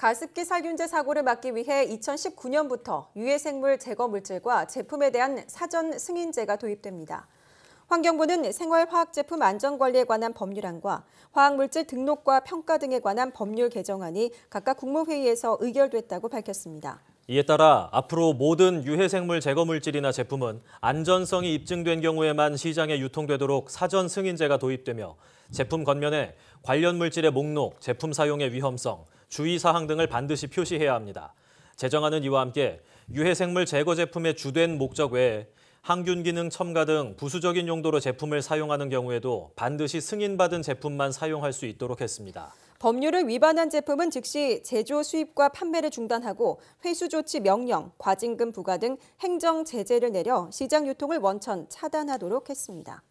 가습기 살균제 사고를 막기 위해 2019년부터 유해생물 제거 물질과 제품에 대한 사전 승인제가 도입됩니다. 환경부는 생활화학제품 안전관리에 관한 법률안과 화학물질 등록과 평가 등에 관한 법률 개정안이 각각 국무회의에서 의결됐다고 밝혔습니다. 이에 따라 앞으로 모든 유해생물 제거 물질이나 제품은 안전성이 입증된 경우에만 시장에 유통되도록 사전 승인제가 도입되며 제품 건면에 관련 물질의 목록, 제품 사용의 위험성, 주의사항 등을 반드시 표시해야 합니다. 제정안은 이와 함께 유해생물 제거 제품의 주된 목적 외에 항균 기능 첨가 등 부수적인 용도로 제품을 사용하는 경우에도 반드시 승인받은 제품만 사용할 수 있도록 했습니다. 법률을 위반한 제품은 즉시 제조 수입과 판매를 중단하고 회수 조치 명령, 과징금 부과 등 행정 제재를 내려 시장 유통을 원천 차단하도록 했습니다.